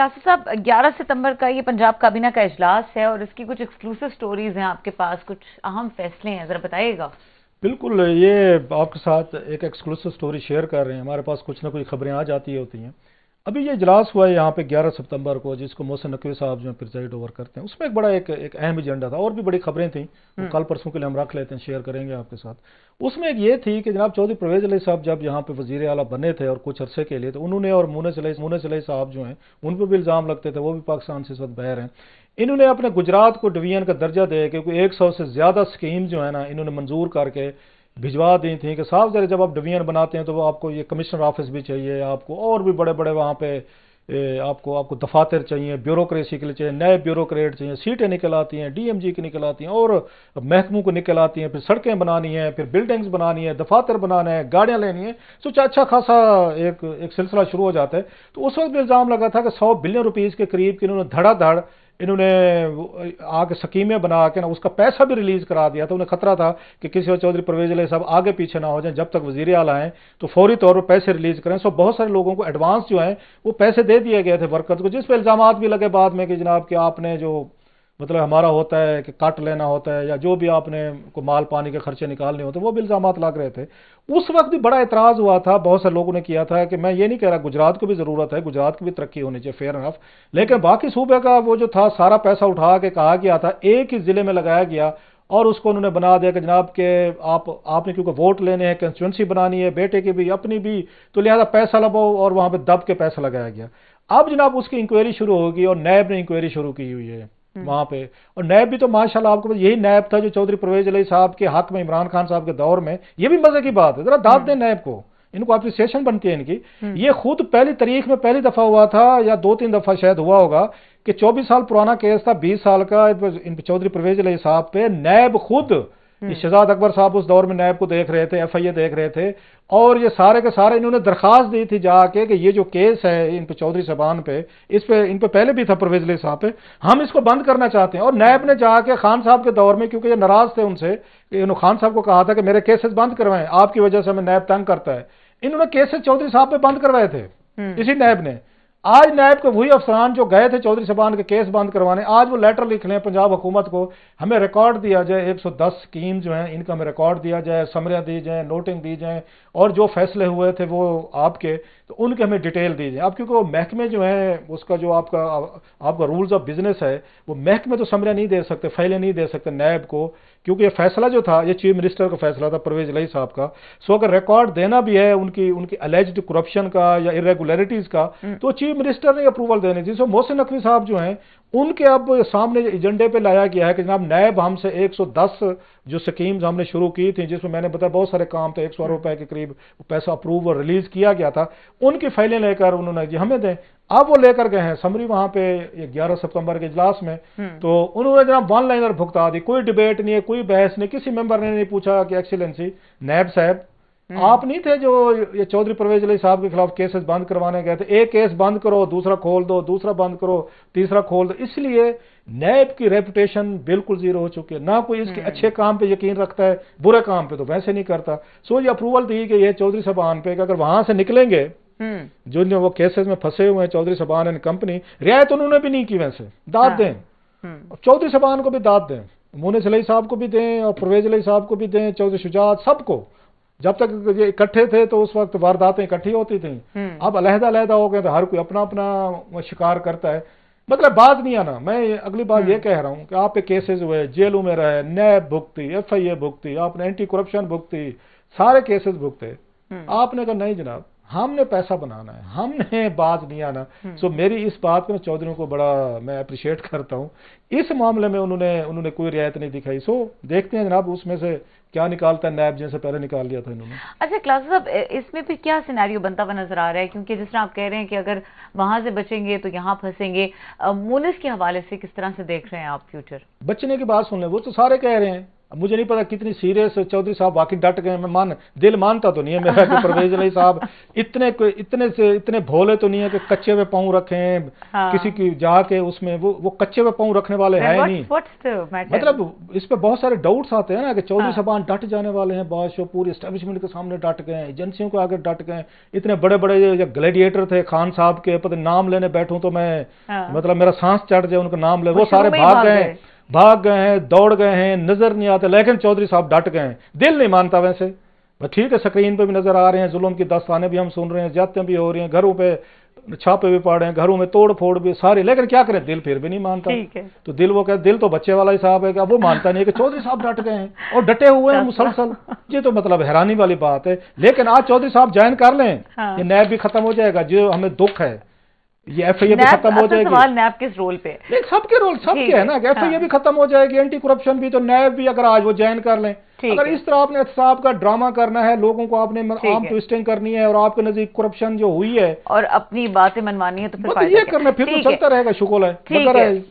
Classes साहब 11 सितंबर का ये पंजाब काबीना का इजलास है और इसकी कुछ एक्सक्लूसिव स्टोरीज हैं आपके पास कुछ अहम फैसले हैं ज़रा बताइएगा बिल्कुल ये आपके साथ एक एक्सक्लूसिव स्टोरी शेयर कर रहे हैं हमारे पास कुछ ना कुछ खबरें आ जाती होती हैं अभी ये इजलास हुआ है यहाँ पे 11 सितंबर को जिसको मोहसिन नकवी साहब जो प्रिजाइड ओवर करते हैं उसमें एक बड़ा एक एक अहम एजेंडा था और भी बड़ी खबरें थी तो हम्म। कल परसों के लिए हम रख लेते हैं शेयर करेंगे आपके साथ उसमें एक ये थी कि जनाब चौधरी परवेज अली साहब जब यहाँ पे वजीर अला बने थे और कुछ अरसे के लिए तो उन्होंने और मुनस अली मुनस अली साहब जो हैं उन पर भी इल्ज़ाम लगते थे वो भी पाकिस्तान से इस वक्त बहर हैं इन्होंने अपने गुजरात को डिवीजन का दर्जा दे क्योंकि एक सौ से ज़्यादा स्कीम जो है ना इन्होंने मंजूर करके भिजवा दी थी कि साहब जरा जब आप डिवीजन बनाते हैं तो वो आपको ये कमिश्नर ऑफिस भी चाहिए आपको और भी बड़े बड़े वहाँ पे आपको आपको दफातर चाहिए ब्यूरोक्रेसी के लिए चाहिए नए ब्यूरोक्रेट चाहिए सीटें निकल आती हैं डीएमजी की निकल आती हैं और महकमों को निकल आती हैं फिर सड़कें बनानी हैं फिर बिल्डिंग्स बनानी है दफातर बनाना है गाड़ियाँ लेनी है सोच तो अच्छा खासा एक एक सिलसिला शुरू हो जाता है तो उस वक्त भी इल्ज़ाम लगा था कि सौ बिलियन रुपीज़ के करीब कि उन्होंने धड़ाधड़ इन्होंने आग सकीमें बना के ना उसका पैसा भी रिलीज़ करा दिया था उन्हें खतरा था कि किसी और चौधरी परवेज अली साहब आगे पीछे ना हो जाएं जब तक वजीर आला आएँ तो फौरी तौर पर पैसे रिलीज़ करें सो बहुत सारे लोगों को एडवांस जो हैं वो पैसे दे दिए गए थे वर्कर्स को जिस पर इल्ज़ाम भी लगे बाद में कि जनाब कि आपने जो मतलब हमारा होता है कि काट लेना होता है या जो भी आपने को माल पानी के खर्चे निकालने होते वो भी इल्ज़ाम लाग रहे थे उस वक्त भी बड़ा एतराज़ हुआ था बहुत से लोगों ने किया था कि मैं ये नहीं कह रहा गुजरात को भी ज़रूरत है गुजरात की भी तरक्की होनी चाहिए फेयर अनफ लेकिन बाकी सूबे का वो जो था सारा पैसा उठा के कहा गया था एक ही ज़िले में लगाया गया और उसको उन्होंने बना दिया कि जनाब के आप आपने क्योंकि वोट लेने हैं कंस्टिट्यूंसी बनानी है बेटे की भी अपनी भी तो लिहाजा पैसा लगाओ और वहाँ पर दब के पैसा लगाया गया अब जनाब उसकी इंक्वायरी शुरू होगी और नैब ने इंक्वायरी शुरू की हुई है हम्म। वहाँ पे और नैब भी तो माशाल्लाह आपको यही नैब था जो चौधरी परवेज अली साहब के हक में इमरान खान साहब के दौर में ये भी मजे की बात है जरा दाद हम्म। दें नैब को इनको अप्रिसिएशन बनती है इनकी हम्म। ये खुद पहली तारीख में पहली दफ़ा हुआ था या दो तीन दफ़ा शायद हुआ होगा कि 24 साल पुराना केस था 20 साल का चौधरी परवेज अली साहब पे नैब खुद हम्म। कि शहजाद अकबर साहब उस दौर में नैब को देख रहे थे एफ आई ए देख रहे थे और ये सारे के सारे इन्होंने दरखास्त दी थी जाके कि ये जो केस है इन पे चौधरी साहबान पे इस पे इन पे पहले भी था परवेज साहब पे हम इसको बंद करना चाहते हैं और नैब ने जाके खान साहब के दौर में क्योंकि ये नाराज थे उनसे इन्होंने खान साहब को कहा था कि मेरे केसेस बंद करवाएं आपकी वजह से हमें नैब तंग करता है इन्होंने केसेस चौधरी साहब पे बंद करवाए थे हम्म। इसी नैब ने आज नायब के वही अफसरान जो गए थे चौधरी साहबान के केस बंद करवाने आज वो लेटर लिख लें पंजाब हुकूमत को हमें रिकॉर्ड दिया जाए 110 स्कीम जो हैं इनका हमें रिकॉर्ड दिया जाए समरियाँ दी जाएँ नोटिंग दी जाएँ और जो फैसले हुए थे वो आपके तो उनके हमें डिटेल दीजिए आप क्योंकि वो महकमे जो हैं उसका जो आपका आपका रूल्स ऑफ बिजनेस है वो महकमे तो समरे नहीं दे सकते फैले नहीं दे सकते नैब को क्योंकि ये फैसला जो था ये चीफ मिनिस्टर का फैसला था परवेज लई साहब का सो अगर रिकॉर्ड देना भी है उनकी उनकी अलेज्ड करप्शन का या इरेगुलरिटीज़ का हम्म। तो चीफ मिनिस्टर ने अप्रूवल देने थी सो मोहसिन नकवी साहब जो हैं उनके अब सामने एजेंडे पे लाया गया है कि जनाब नैब हमसे 110 जो स्कीम्स हमने शुरू की थी जिसमें मैंने बताया बहुत सारे काम थे एक सौ रुपए के करीब पैसा अप्रूव और रिलीज किया गया था उनकी फाइलें लेकर उन्होंने जी हमें दें अब वो लेकर गए हैं समरी वहां पे ग्यारह सितंबर के इजलास में हम्म। तो उन्होंने जनाब वन लाइनर भुगता दी कोई डिबेट नहीं है कोई बहस नहीं किसी मेंबर ने नहीं पूछा कि एक्सीलेंसी नैब साहब हम्म। आप नहीं थे जो ये चौधरी परवेज अली साहब के खिलाफ केसेस बंद करवाने गए थे एक केस बंद करो दूसरा खोल दो दूसरा बंद करो तीसरा खोल दो इसलिए नैब की रेपुटेशन बिल्कुल जीरो हो चुकी है ना कोई इसके हम्म। अच्छे काम पे यकीन रखता है बुरे काम पे तो वैसे नहीं करता सो ये अप्रूवल दी कि ये चौधरी साहब आन पे अगर वहां से निकलेंगे हम्म। जो जो वो केसेस में फंसे हुए हैं चौधरी सबान एंड कंपनी रियायत उन्होंने भी नहीं की वैसे दाद हाँ। दें चौधरी साहबान को भी दाद दें मोनिस अली साहब को भी दें और परवेज अली साहब को भी दें चौधरी शुजात सबको जब तक ये इकट्ठे थे तो उस वक्त वारदातें इकट्ठी होती थी हम्म। अब अलहदा अलहदा हो गए तो हर कोई अपना अपना शिकार करता है मतलब बात नहीं आना मैं अगली बार ये हम्म। कह रहा हूँ कि आप पे केसेज हुए जेलों में रहे नैब भुगती एफ आई ए भुगती आपने एंटी करप्शन भुगती सारे केसेस भुगते हम्म। आपने कहा नहीं जनाब हमने पैसा बनाना है हमने बाज नहीं आना सो हम्म। so, मेरी इस बात को चौधरी को बड़ा मैं अप्रिशिएट करता हूँ इस मामले में उन्होंने उन्होंने कोई रियायत नहीं दिखाई सो so, देखते हैं जनाब उसमें से क्या निकालता है नैब जैसे पहले निकाल लिया था इन्होंने अच्छा क्लास साहब इसमें फिर क्या सिनेरियो बनता हुआ नजर आ रहा है क्योंकि जिस तरह आप कह रहे हैं कि अगर वहां से बचेंगे तो यहाँ फंसेंगे मोनिस के हवाले से किस तरह से देख रहे हैं आप फ्यूचर बचने की बात सुन लें वो तो सारे कह रहे हैं मुझे नहीं पता कितनी सीरियस चौधरी साहब बाकी डट गए मैं मान दिल मानता तो नहीं है मेरा कि परवेज अली साहब इतने इतने से इतने भोले तो नहीं है कि कच्चे हुए पाँव हैं हाँ। किसी की जाके उसमें वो वो कच्चे हुए पाँव रखने वाले हैं नहीं मतलब इस पर बहुत सारे डाउट्स आते हैं ना कि चौधरी हाँ। साहबान डट जाने वाले हैं बादशाह पूरी स्टेब्लिशमेंट के सामने डट गए एजेंसियों को आगे डट गए इतने बड़े बड़े ग्लेडिएटर थे खान साहब के पता नाम लेने बैठू तो मैं हाँ। मतलब मेरा सांस चढ़ जाए उनका नाम ले वो सारे भाग गए भाग गए हैं दौड़ गए हैं नज़र नहीं आते लेकिन चौधरी साहब डट गए हैं दिल नहीं मानता वैसे ठीक है स्क्रीन पर भी नज़र आ रहे हैं जुल्म की दस्ताने भी हम सुन रहे हैं ज्यादतें भी हो रही हैं घरों पर छापे भी पड़ रहे हैं घरों में तोड़ फोड़ भी सारे लेकिन क्या करें दिल फिर भी नहीं मानता तो दिल वो कहते दिल तो बच्चे वाला ही साहब है क्या वो मानता नहीं है कि चौधरी साहब डट गए हैं और डटे हुए हैं मुसलसल ये तो मतलब हैरानी वाली बात है लेकिन आज चौधरी साहब ज्वाइन कर लें हाँ। ये नैब भी खत्म हो जाएगा जो हमें दुख है ये एफ आई ए भी खत्म हो जाएगी नैब किस रोल पे नहीं सबके रोल सबके है ना एफ आई ए भी खत्म हो जाएगी एंटी करप्शन भी तो नैब भी अगर आज वो ज्वाइन कर लें अगर इस तरह आपने साहब का ड्रामा करना है लोगों को आपने आम ट्विस्टिंग करनी है और आपके नजदीक करप्शन जो हुई है और अपनी बातें मनवानी है तो फिर ये करना फिर तो चलता रहेगा शुक्ल है